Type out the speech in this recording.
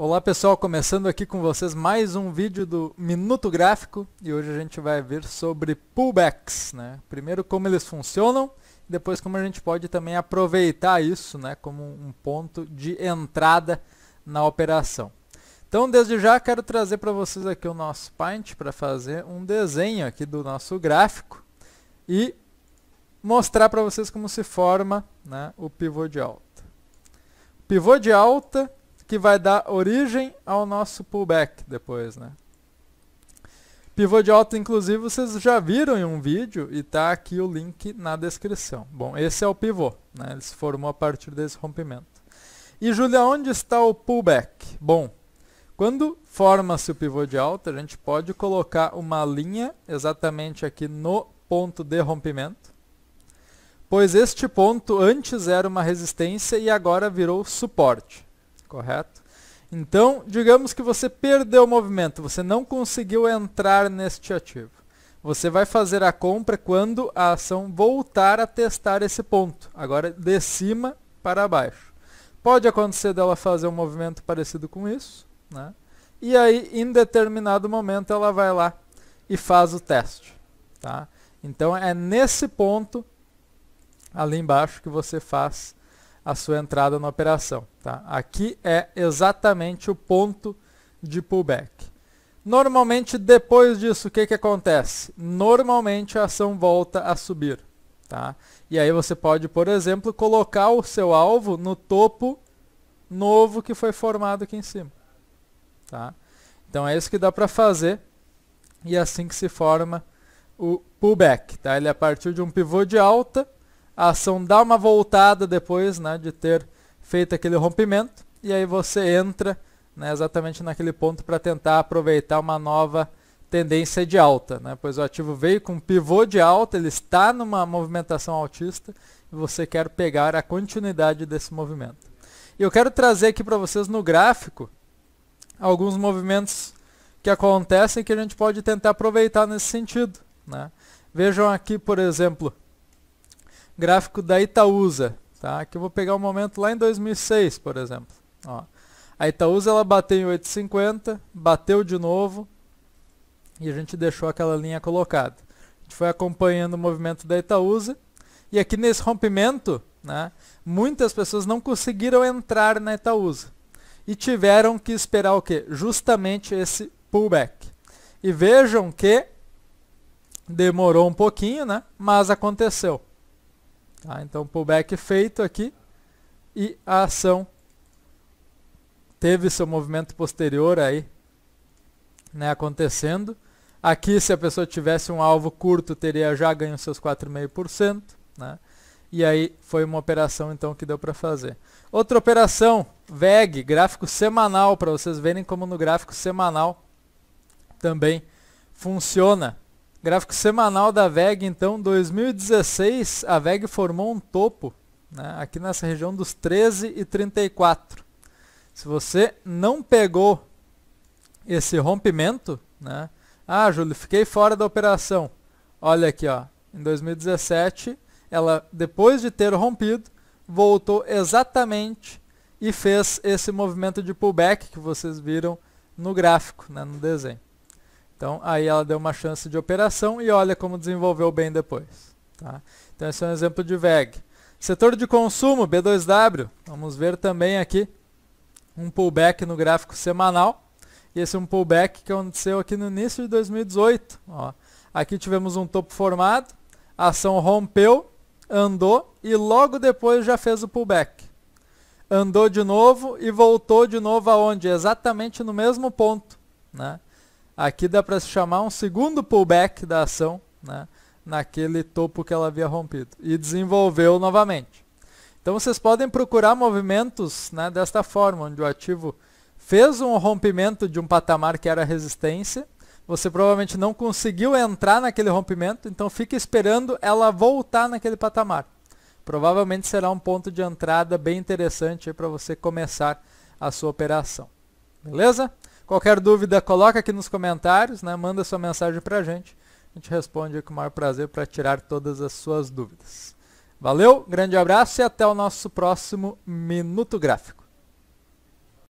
Olá pessoal, começando aqui com vocês mais um vídeo do Minuto Gráfico e hoje a gente vai ver sobre pullbacks, né? Primeiro como eles funcionam, depois como a gente pode também aproveitar isso, né, como um ponto de entrada na operação. Então, desde já quero trazer para vocês aqui o nosso Paint para fazer um desenho aqui do nosso gráfico e mostrar para vocês como se forma, né, o pivô de alta. O pivô de alta que vai dar origem ao nosso pullback depois, né? Pivô de alta, inclusive, vocês já viram em um vídeo e está aqui o link na descrição. Bom, esse é o pivô, né? ele se formou a partir desse rompimento. E, Julia, onde está o pullback? Bom, quando forma-se o pivô de alta, a gente pode colocar uma linha exatamente aqui no ponto de rompimento, pois este ponto antes era uma resistência e agora virou suporte correto? Então, digamos que você perdeu o movimento, você não conseguiu entrar neste ativo. Você vai fazer a compra quando a ação voltar a testar esse ponto, agora de cima para baixo. Pode acontecer dela fazer um movimento parecido com isso, né? e aí em determinado momento ela vai lá e faz o teste. Tá? Então é nesse ponto ali embaixo que você faz a sua entrada na operação. Tá? Aqui é exatamente o ponto de pullback. Normalmente, depois disso, o que, que acontece? Normalmente a ação volta a subir. Tá? E aí você pode, por exemplo, colocar o seu alvo no topo novo que foi formado aqui em cima. Tá? Então é isso que dá para fazer e é assim que se forma o pullback. Tá? Ele é a partir de um pivô de alta a ação dá uma voltada depois né, de ter feito aquele rompimento e aí você entra né, exatamente naquele ponto para tentar aproveitar uma nova tendência de alta, né? pois o ativo veio com um pivô de alta, ele está numa movimentação altista e você quer pegar a continuidade desse movimento. E eu quero trazer aqui para vocês no gráfico alguns movimentos que acontecem que a gente pode tentar aproveitar nesse sentido. Né? Vejam aqui, por exemplo, gráfico da Itaúsa, tá? Que eu vou pegar um momento lá em 2006, por exemplo. Ó. A Itaúsa ela bateu em 8,50, bateu de novo e a gente deixou aquela linha colocada. A gente foi acompanhando o movimento da Itaúsa e aqui nesse rompimento, né, muitas pessoas não conseguiram entrar na Itaúsa e tiveram que esperar o quê? Justamente esse pullback. E vejam que demorou um pouquinho, né? Mas aconteceu. Tá? Então, pullback feito aqui e a ação teve seu movimento posterior aí né, acontecendo. Aqui, se a pessoa tivesse um alvo curto, teria já ganho seus 4,5%. Né? E aí foi uma operação então que deu para fazer. Outra operação, VEG, gráfico semanal, para vocês verem como no gráfico semanal também funciona. Gráfico semanal da VEG, então, 2016, a VEG formou um topo né, aqui nessa região dos 13 e 34. Se você não pegou esse rompimento, né, ah, Júlio, fiquei fora da operação. Olha aqui, ó, em 2017, ela, depois de ter rompido, voltou exatamente e fez esse movimento de pullback que vocês viram no gráfico, né, no desenho. Então, aí ela deu uma chance de operação e olha como desenvolveu bem depois. Tá? Então, esse é um exemplo de VEG. Setor de consumo, B2W, vamos ver também aqui um pullback no gráfico semanal. E esse é um pullback que aconteceu aqui no início de 2018. Ó. Aqui tivemos um topo formado, a ação rompeu, andou e logo depois já fez o pullback. Andou de novo e voltou de novo aonde? Exatamente no mesmo ponto. Né? Aqui dá para se chamar um segundo pullback da ação, né? naquele topo que ela havia rompido e desenvolveu novamente. Então vocês podem procurar movimentos né, desta forma, onde o ativo fez um rompimento de um patamar que era resistência, você provavelmente não conseguiu entrar naquele rompimento, então fica esperando ela voltar naquele patamar. Provavelmente será um ponto de entrada bem interessante para você começar a sua operação. Beleza? Qualquer dúvida, coloca aqui nos comentários, né? manda sua mensagem para a gente. A gente responde com o maior prazer para tirar todas as suas dúvidas. Valeu, grande abraço e até o nosso próximo Minuto Gráfico.